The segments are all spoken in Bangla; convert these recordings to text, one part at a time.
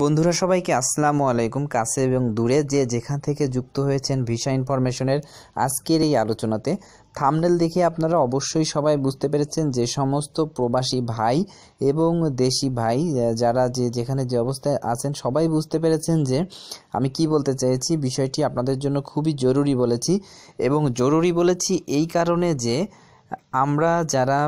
বন্ধুরা সবাইকে আসসালামু আলাইকুম কাছে এবং দূরে যে যেখান থেকে যুক্ত হয়েছেন ভিসা ইনফরমেশনের আজকের এই আলোচনাতে থামনেল দেখে আপনারা অবশ্যই সবাই বুঝতে পেরেছেন যে সমস্ত প্রবাসী ভাই এবং দেশি ভাই যারা যে যেখানে যে অবস্থায় আছেন সবাই বুঝতে পেরেছেন যে আমি কি বলতে চাইছি বিষয়টি আপনাদের জন্য খুবই জরুরি বলেছি এবং জরুরি বলেছি এই কারণে যে আমরা যারা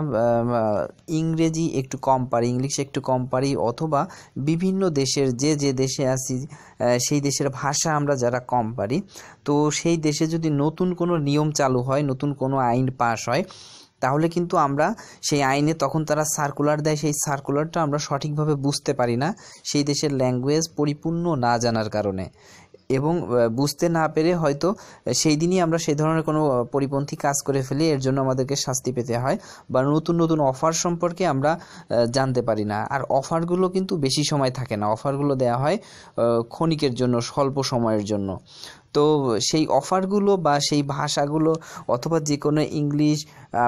ইংরেজি একটু কম পারি ইংলিশ একটু কম পারি অথবা বিভিন্ন দেশের যে যে দেশে আসি সেই দেশের ভাষা আমরা যারা কম পারি তো সেই দেশে যদি নতুন কোনো নিয়ম চালু হয় নতুন কোনো আইন পাশ হয় তাহলে কিন্তু আমরা সেই আইনে তখন তারা সার্কুলার দেয় সেই সার্কুলারটা আমরা সঠিকভাবে বুঝতে পারি না সেই দেশের ল্যাঙ্গুয়েজ পরিপূর্ণ না জানার কারণে এবং বুঝতে না পেরে হয়তো সেই দিনই আমরা সেই ধরনের কোনো পরিপন্থী কাজ করে ফেলি এর জন্য আমাদেরকে শাস্তি পেতে হয় বা নতুন নতুন অফার সম্পর্কে আমরা জানতে পারি না আর অফারগুলো কিন্তু বেশি সময় থাকে না অফারগুলো দেয়া হয় ক্ষণিকের জন্য স্বল্প সময়ের জন্য তো সেই অফারগুলো বা সেই ভাষাগুলো অথবা যে কোনো ইংলিশ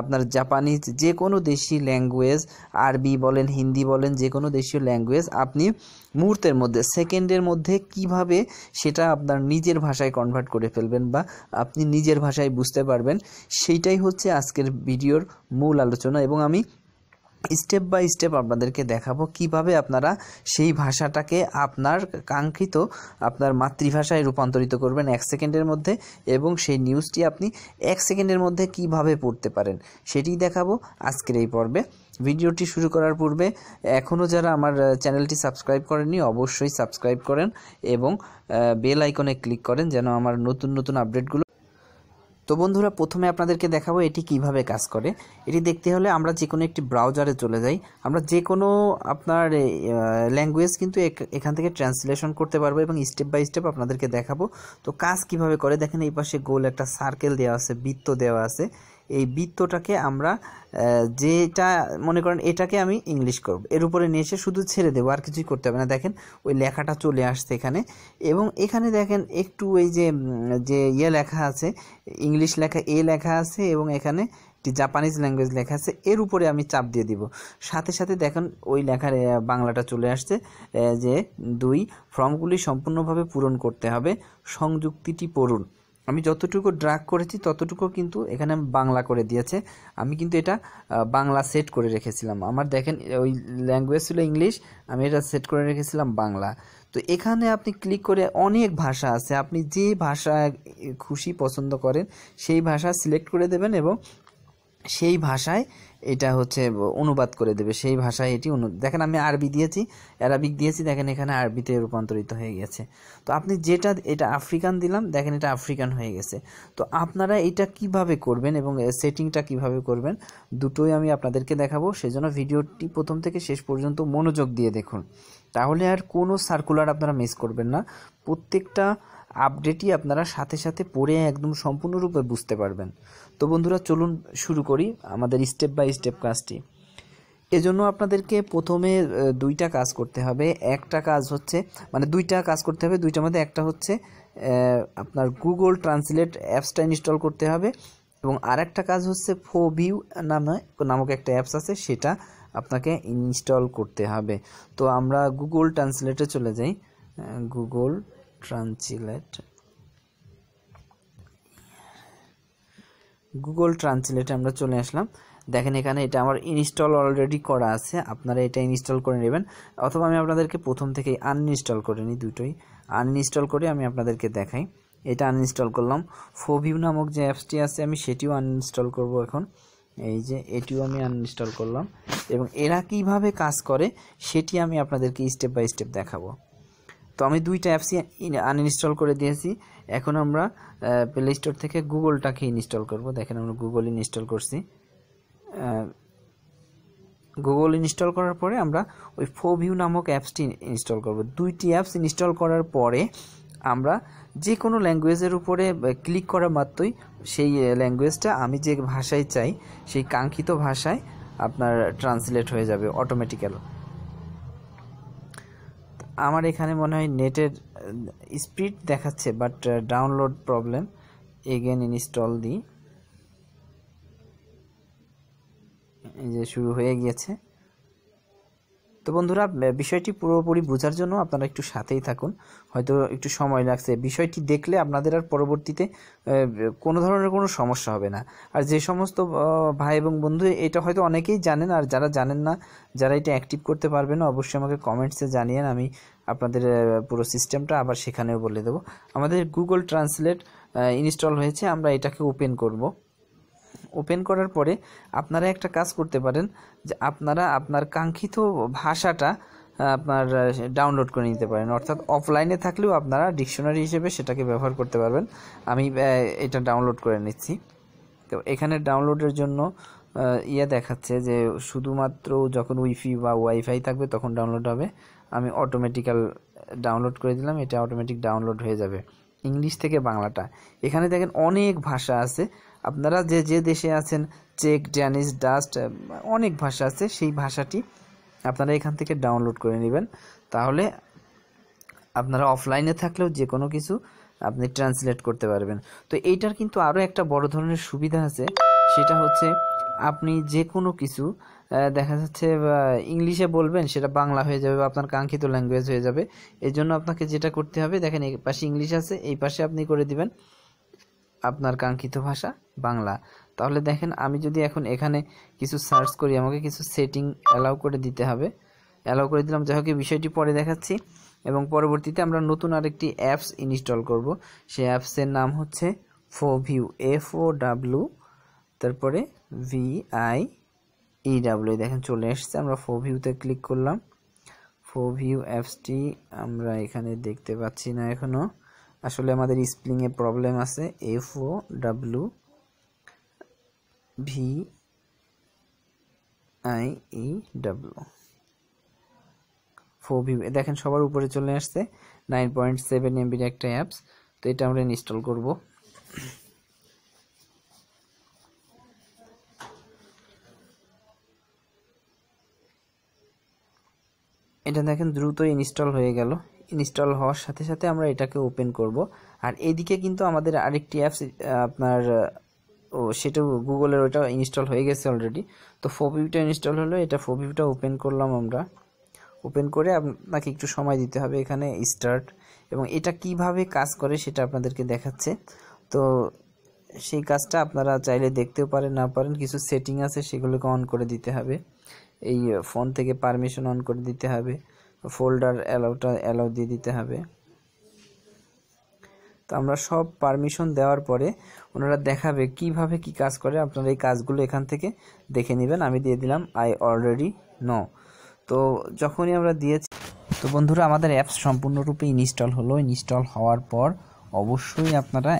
আপনার জাপানিজ যে কোনো দেশি ল্যাঙ্গুয়েজ আরবি বলেন হিন্দি বলেন যে কোনো দেশীয় ল্যাঙ্গুয়েজ আপনি মুহূর্তের মধ্যে সেকেন্ডের মধ্যে কিভাবে সেটা আপনার নিজের ভাষায় কনভার্ট করে ফেলবেন বা আপনি নিজের ভাষায় বুঝতে পারবেন সেইটাই হচ্ছে আজকের ভিডিওর মূল আলোচনা এবং আমি স্টেপ বাই স্টেপ আপনাদেরকে দেখাবো কিভাবে আপনারা সেই ভাষাটাকে আপনার কাঙ্ক্ষিত আপনার মাতৃভাষায় রূপান্তরিত করবেন এক সেকেন্ডের মধ্যে এবং সেই নিউজটি আপনি এক সেকেন্ডের মধ্যে কিভাবে পড়তে পারেন সেটি দেখাবো আজকের এই পর্বে ভিডিওটি শুরু করার পূর্বে এখনও যারা আমার চ্যানেলটি সাবস্ক্রাইব করেননি অবশ্যই সাবস্ক্রাইব করেন এবং বেল আইকনে ক্লিক করেন যেন আমার নতুন নতুন আপডেটগুলো তো বন্ধুরা প্রথমে আপনাদেরকে দেখাবো এটি কিভাবে কাজ করে এটি দেখতে হলে আমরা যে কোনো একটি ব্রাউজারে চলে যাই আমরা যে কোনো আপনার ল্যাঙ্গুয়েজ কিন্তু এখান থেকে ট্রান্সলেশন করতে পারবো এবং স্টেপ বাই স্টেপ আপনাদেরকে দেখাবো তো কাজ কিভাবে করে দেখেন এই পাশে গোল একটা সার্কেল দেওয়া আছে বৃত্ত দেওয়া আছে এই বৃত্তটাকে আমরা যেটা মনে করেন এটাকে আমি ইংলিশ করব এর উপরে নিয়ে এসে শুধু ছেড়ে দেবো আর কিছুই করতে হবে না দেখেন ওই লেখাটা চলে আসছে এখানে এবং এখানে দেখেন একটু ওই যে যে ইয়ে লেখা আছে ইংলিশ লেখা এ লেখা আছে এবং এখানে একটি জাপানিজ ল্যাঙ্গুয়েজ লেখা আছে এর উপরে আমি চাপ দিয়ে দিব সাথে সাথে দেখেন ওই লেখার বাংলাটা চলে আসছে যে দুই ফর্মগুলি সম্পূর্ণভাবে পূরণ করতে হবে সংযুক্তিটি পড়ুন আমি যতটুকু ড্রাগ করেছি ততটুকু কিন্তু এখানে বাংলা করে দিয়েছে আমি কিন্তু এটা বাংলা সেট করে রেখেছিলাম আমার দেখেন ওই ল্যাঙ্গুয়েজ ছিল ইংলিশ আমি এটা সেট করে রেখেছিলাম বাংলা তো এখানে আপনি ক্লিক করে অনেক ভাষা আছে আপনি যে ভাষা খুশি পছন্দ করেন সেই ভাষা সিলেক্ট করে দেবেন এবং সেই ভাষায় এটা হচ্ছে অনুবাদ করে দেবে সেই ভাষায় এটি অনু দেখেন আমি আরবি দিয়েছি অ্যারাবিক দিয়েছি দেখেন এখানে আরবিতে রূপান্তরিত হয়ে গেছে তো আপনি যেটা এটা আফ্রিকান দিলাম দেখেন এটা আফ্রিকান হয়ে গেছে তো আপনারা এটা কিভাবে করবেন এবং সেটিংটা কিভাবে করবেন দুটোই আমি আপনাদেরকে দেখাবো সেজন্য ভিডিওটি প্রথম থেকে শেষ পর্যন্ত মনোযোগ দিয়ে দেখুন তাহলে আর কোনো সার্কুলার আপনারা মিস করবেন না প্রত্যেকটা আপডেটই আপনারা সাথে সাথে পড়ে একদম সম্পূর্ণরূপে বুঝতে পারবেন তো বন্ধুরা চলুন শুরু করি আমাদের স্টেপ বাই স্টেপ কাজটি এজন্য আপনাদেরকে প্রথমে দুইটা কাজ করতে হবে একটা কাজ হচ্ছে মানে দুইটা কাজ করতে হবে দুইটার মধ্যে একটা হচ্ছে আপনার গুগল ট্রান্সলেট অ্যাপসটা ইনস্টল করতে হবে এবং আর একটা কাজ হচ্ছে ফো ভিউ নামে নামক একটা অ্যাপস আছে সেটা আপনাকে ইনস্টল করতে হবে তো আমরা গুগল ট্রান্সলেটে চলে যাই গুগল ট্রান্সলেট গুগল ট্রান্সলেটে আমরা চলে আসলাম দেখেন এখানে এটা আমার ইনস্টল অলরেডি করা আছে আপনারা এটা ইনস্টল করে নেবেন অথবা আমি আপনাদেরকে প্রথম থেকেই আনইনস্টল করে নিই দুটোই আনইনস্টল করে আমি আপনাদেরকে দেখাই এটা আনইনস্টল করলাম ফোভিউ নামক যে অ্যাপসটি আছে আমি সেটিও আনইনস্টল করব এখন এই যে এটিও আমি আনইনস্টল করলাম এবং এরা কিভাবে কাজ করে সেটি আমি আপনাদেরকে স্টেপ বাই স্টেপ দেখাবো তো আমি দুইটা অ্যাপসই আনইনস্টল করে দিয়েছি এখন আমরা প্লে স্টোর থেকে গুগলটাকে ইনস্টল করব দেখেন আমরা গুগল ইনস্টল করছি গুগল ইনস্টল করার পরে আমরা ওই ফোভিউ নামক অ্যাপসটি ইনস্টল করব দুইটি অ্যাপস ইনস্টল করার পরে আমরা যে কোনো ল্যাঙ্গুয়েজের উপরে ক্লিক করা মাত্রই সেই ল্যাঙ্গুয়েজটা আমি যে ভাষায় চাই সেই কাঙ্ক্ষিত ভাষায় আপনার ট্রান্সলেট হয়ে যাবে অটোমেটিক্যাল আমার এখানে মনে হয় নেটের স্পিড দেখাচ্ছে but download problem again install দিই যে শুরু হয়ে গিয়েছে তো বন্ধুরা বিষয়টি পুরোপুরি বোঝার জন্য আপনারা একটু সাথেই থাকুন হয়তো একটু সময় লাগছে বিষয়টি দেখলে আপনাদের আর পরবর্তীতে কোনো ধরনের কোনো সমস্যা হবে না আর যে সমস্ত ভাই এবং বন্ধু এটা হয়তো অনেকেই জানেন আর যারা জানেন না যারা এটা অ্যাক্টিভ করতে পারবেন অবশ্যই আমাকে কমেন্টসে জানিয়েন আমি আপনাদের পুরো সিস্টেমটা আবার সেখানেও বলে দেবো আমাদের গুগল ট্রান্সলেট ইনস্টল হয়েছে আমরা এটাকে ওপেন করবো ওপেন করার পরে আপনারা একটা কাজ করতে পারেন যে আপনারা আপনার কাঙ্ক্ষিত ভাষাটা আপনার ডাউনলোড করে নিতে পারেন অর্থাৎ অফলাইনে থাকলেও আপনারা ডিকশনারি হিসেবে সেটাকে ব্যবহার করতে পারবেন আমি এটা ডাউনলোড করে নিচ্ছি তো এখানে ডাউনলোডের জন্য ইয়ে দেখাচ্ছে যে শুধুমাত্র যখন উইফি বা ওয়াইফাই থাকবে তখন ডাউনলোড হবে আমি অটোমেটিক্যাল ডাউনলোড করে দিলাম এটা অটোমেটিক ডাউনলোড হয়ে যাবে ইংলিশ থেকে বাংলাটা এখানে দেখেন অনেক ভাষা আছে আপনারা যে যে দেশে আছেন চেক ড্যানিশ ডাস্ট অনেক ভাষা আছে সেই ভাষাটি আপনারা এখান থেকে ডাউনলোড করে নেবেন তাহলে আপনারা অফলাইনে থাকলেও যে কোনো কিছু আপনি ট্রান্সলেট করতে পারবেন তো এইটার কিন্তু আরও একটা বড় ধরনের সুবিধা আছে সেটা হচ্ছে আপনি যে কোনো কিছু দেখা যাচ্ছে ইংলিশে বলবেন সেটা বাংলা হয়ে যাবে বা আপনার কাঙ্ক্ষিত ল্যাঙ্গুয়েজ হয়ে যাবে এর জন্য আপনাকে যেটা করতে হবে দেখেন এই পাশে ইংলিশ আছে এই পাশে আপনি করে দিবেন আপনার কাঙ্ক্ষিত ভাষা বাংলা তাহলে দেখেন আমি যদি এখন এখানে কিছু সার্চ করি আমাকে কিছু সেটিং অ্যালাউ করে দিতে হবে অ্যালাউ করে দিলাম যাই হোক বিষয়টি পরে দেখাচ্ছি এবং পরবর্তীতে আমরা নতুন আরেকটি অ্যাপস ইনস্টল করব সেই অ্যাপসের নাম হচ্ছে ফো ভিউ এফ ও ডাব্লু তারপরে ভি আই ই ডাব্লু দেখেন চলে এসছে আমরা ফো ভিউতে ক্লিক করলাম ফো ভিউ অ্যাপসটি আমরা এখানে দেখতে পাচ্ছি না এখনও আসলে আমাদের স্প্রিংয়ে প্রবলেম আছে F O W V I E W ফো ভি দেখেন সবার উপরে চলে আসছে নাইন পয়েন্ট সেভেন এমবির একটা অ্যাপস তো এটা আমরা ইনস্টল করব এটা দেখেন দ্রুত ইনস্টল হয়ে গেল ইনস্টল হওয়ার সাথে সাথে আমরা এটাকে ওপেন করব আর এদিকে কিন্তু আমাদের আরেকটি অ্যাপস আপনার ও সেটা গুগলের ওটা ইনস্টল হয়ে গেছে অলরেডি তো ফোভিউটা ইনস্টল হলো এটা ফোভিউটা ওপেন করলাম আমরা ওপেন করে আপনাকে একটু সময় দিতে হবে এখানে স্টার্ট এবং এটা কিভাবে কাজ করে সেটা আপনাদেরকে দেখাচ্ছে তো সেই কাজটা আপনারা চাইলে দেখতেও পারেন না পারেন কিছু সেটিং আছে সেগুলোকে অন করে দিতে হবে এই ফোন থেকে পারমিশন অন করে দিতে হবে ফোল্ডার অ্যালাউটা অ্যালাউ দিয়ে দিতে হবে তো আমরা সব পারমিশন দেওয়ার পরে ওনারা দেখাবে কিভাবে কি কাজ করে আপনারা এই কাজগুলো এখান থেকে দেখে নেবেন আমি দিয়ে দিলাম আই অলরেডি নো তো যখনই আমরা দিয়েছি তো বন্ধুরা আমাদের অ্যাপস সম্পূর্ণরূপে ইনস্টল হলো ইনস্টল হওয়ার পর অবশ্যই আপনারা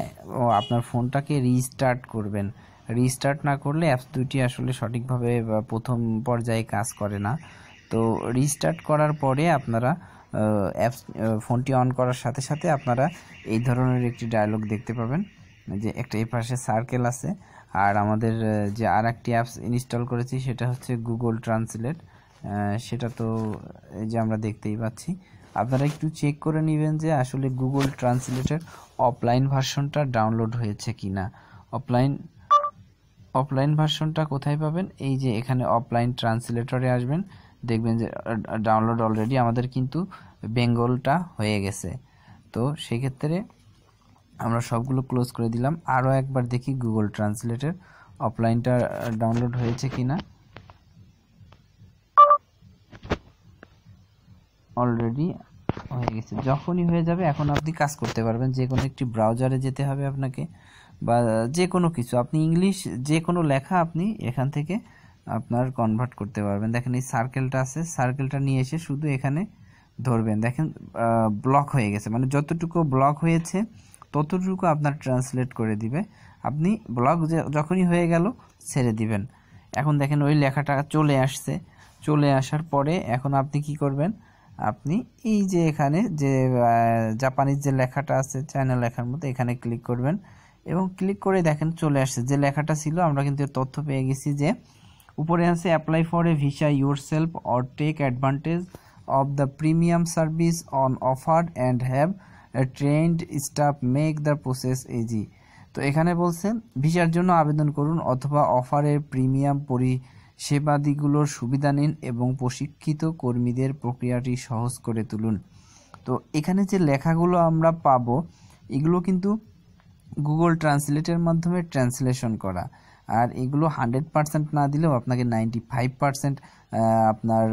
আপনার ফোনটাকে রিস্টার্ট করবেন রিস্টার্ট না করলে অ্যাপস দুটি আসলে সঠিকভাবে প্রথম পর্যায়ে কাজ করে না তো রিস্টার্ট করার পরে আপনারা অ্যাপস ফোনটি অন করার সাথে সাথে আপনারা এই ধরনের একটি ডায়লগ দেখতে পাবেন যে একটা এই পাশে সার্কেল আছে আর আমাদের যে আর একটি অ্যাপস ইনস্টল করেছি সেটা হচ্ছে গুগল ট্রান্সলেট সেটা তো এই যে আমরা দেখতেই পাচ্ছি আপনারা একটু চেক করে নেবেন যে আসলে গুগল ট্রান্সলেটের অফলাইন ভার্সনটা ডাউনলোড হয়েছে কি না অফলাইন অফলাইন ভার্সনটা কোথায় পাবেন এই যে এখানে অফলাইন ট্রান্সলেটরে আসবেন দেখবেন যে ডাউনলোড অলরেডি আমাদের কিন্তু বেঙ্গলটা হয়ে গেছে তো সেক্ষেত্রে আমরা সবগুলো ক্লোজ করে দিলাম আরও একবার দেখি গুগল ট্রান্সলেটের অফলাইনটা ডাউনলোড হয়েছে কি না অলরেডি হয়ে গেছে যখনই হয়ে যাবে এখন আপনি কাজ করতে পারবেন যে কোনো একটি ব্রাউজারে যেতে হবে আপনাকে বা যে কোনো কিছু আপনি ইংলিশ যে কোনো লেখা আপনি এখান থেকে আপনার কনভার্ট করতে পারবেন দেখেন এই সার্কেলটা আছে সার্কেলটা নিয়ে এসে শুধু এখানে ধরবেন দেখেন ব্লক হয়ে গেছে মানে যতটুকু ব্লক হয়েছে ততটুকু আপনার ট্রান্সলেট করে দিবে আপনি ব্লক যখনই হয়ে গেল ছেড়ে দিবেন এখন দেখেন ওই লেখাটা চলে আসছে চলে আসার পরে এখন আপনি কি করবেন আপনি এই যে এখানে যে জাপানিজ যে লেখাটা আছে চায়না লেখার মতো এখানে ক্লিক করবেন এবং ক্লিক করে দেখেন চলে আসছে যে লেখাটা ছিল আমরা কিন্তু তথ্য পেয়ে গেছি যে উপরে আছে apply for a visa yourself or take advantage of the premium service on offer and have trained staff make the process easy তো এখানে বলছে ভিসার জন্য আবেদন করুন অথবা অফারের প্রিমিয়াম পরিষেবাদিগুলোর সুবিধা নিন এবং প্রশিক্ষিত কর্মীদের প্রক্রিয়াটি সহজ করে তুলুন তো এখানে যে লেখাগুলো আমরা পাবো এগুলো কিন্তু গুগল ট্রান্সলেটের মাধ্যমে ট্রান্সলেশন করা আর এগুলো হান্ড্রেড পার্সেন্ট না দিলেও আপনাকে নাইনটি ফাইভ পার্সেন্ট আপনার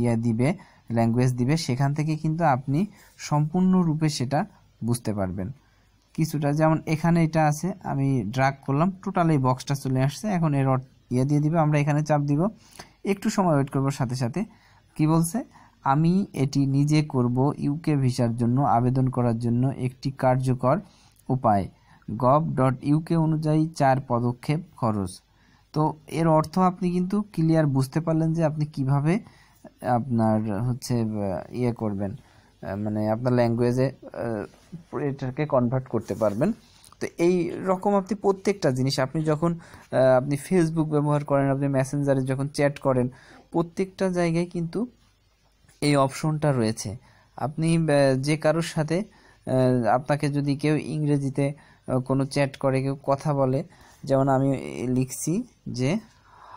ইয়ে দিবে ল্যাঙ্গুয়েজ দিবে সেখান থেকে কিন্তু আপনি সম্পূর্ণরূপে সেটা বুঝতে পারবেন কিছুটা যেমন এখানে এটা আছে আমি ড্রাগ করলাম টোটাল এই বক্সটা চলে আসছে এখন এর ইয়ে দিয়ে দিবে আমরা এখানে চাপ দিব একটু সময় ওয়েট করবো সাথে সাথে কি বলছে আমি এটি নিজে করব ইউকে ভিসার জন্য আবেদন করার জন্য একটি কার্যকর উপায় গভ ডট ইউকে অনুযায়ী চার পদক্ষেপ খরচ তো এর অর্থ আপনি কিন্তু ক্লিয়ার বুঝতে পারলেন যে আপনি কিভাবে আপনার হচ্ছে ইয়ে করবেন মানে আপনার ল্যাঙ্গুয়েজে এটাকে কনভার্ট করতে পারবেন তো এই রকম আপনি প্রত্যেকটা জিনিস আপনি যখন আপনি ফেসবুক ব্যবহার করেন আপনি মেসেঞ্জারে যখন চ্যাট করেন প্রত্যেকটা জায়গায় কিন্তু এই অপশনটা রয়েছে আপনি যে কারোর সাথে আপনাকে যদি কেউ ইংরেজিতে কোনো চ্যাট করে কেউ কথা বলে যেমন আমি লিখছি যে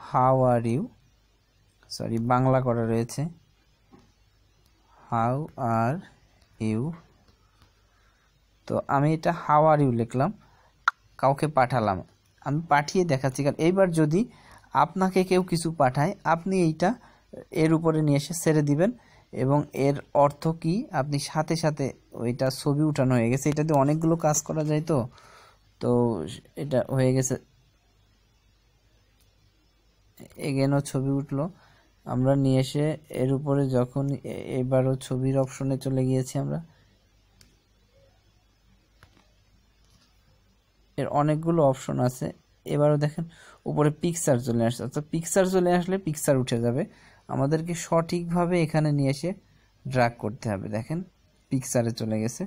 how are you sorry Bangla করা রয়েছে হাউ আর ইউ তো আমি এটা হাউ আর ইউ লিখলাম কাউকে পাঠালাম আমি পাঠিয়ে দেখাচ্ছি কারণ এইবার যদি আপনাকে কেউ কিছু পাঠায় আপনি এইটা এর উপরে নিয়ে এসে সেরে দিবেন এবং এর অর্থ কি আপনি সাথে সাথে ওইটা ছবি উঠানো হয়ে গেছে এটাতে অনেকগুলো কাজ করা যায় তো তো এটা হয়ে গেছে এগেনও ছবি উঠলো আমরা নিয়ে এসে এর উপরে যখন এবারও ছবির অপশনে চলে গিয়েছি আমরা এর অনেকগুলো অপশন আছে এবারও দেখেন উপরে পিকচার চলে আসছে অর্থাৎ পিকচার চলে আসলে পিকচার উঠে যাবে আমাদেরকে সঠিকভাবে এখানে নিয়ে এসে ড্রাগ করতে হবে দেখেন পিকচারে চলে গেছে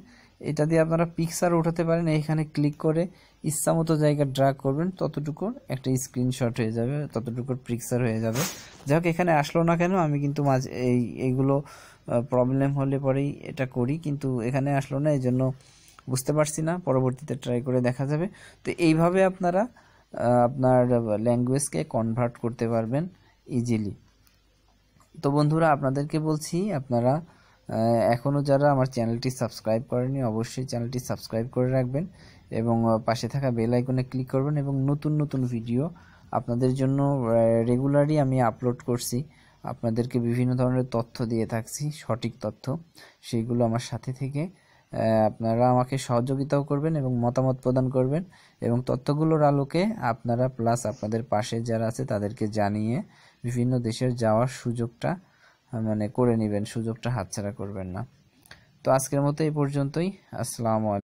এটা দিয়ে আপনারা পিকচার উঠাতে পারেন এখানে ক্লিক করে ইচ্ছামতো জায়গা ড্রাগ করবেন ততটুকুর একটা স্ক্রিনশট হয়ে যাবে ততটুকুর পিকচার হয়ে যাবে যাই হোক এখানে আসলো না কেন আমি কিন্তু মাঝে এই এইগুলো প্রবলেম হলে পরেই এটা করি কিন্তু এখানে আসলো না এই জন্য বুঝতে পারছি না পরবর্তীতে ট্রাই করে দেখা যাবে তো এইভাবে আপনারা আপনার ল্যাঙ্গুয়েজকে কনভার্ট করতে পারবেন ইজিলি তো বন্ধুরা আপনাদেরকে বলছি আপনারা এখনও যারা আমার চ্যানেলটি সাবস্ক্রাইব করেনি অবশ্যই চ্যানেলটি সাবস্ক্রাইব করে রাখবেন এবং পাশে থাকা বেল আইকনে ক্লিক করবেন এবং নতুন নতুন ভিডিও আপনাদের জন্য রেগুলারই আমি আপলোড করছি আপনাদেরকে বিভিন্ন ধরনের তথ্য দিয়ে থাকছি সঠিক তথ্য সেইগুলো আমার সাথে থেকে আপনারা আমাকে সহযোগিতাও করবেন এবং মতামত প্রদান করবেন এবং তথ্যগুলোর আলোকে আপনারা প্লাস আপনাদের পাশে যারা আছে তাদেরকে জানিয়ে বিভিন্ন দেশের যাওয়ার সুযোগটা মানে করে নেবেন সুযোগটা হাতছাড়া করবেন না তো আজকের মতো এই পর্যন্তই আসসালামু আলাইকুম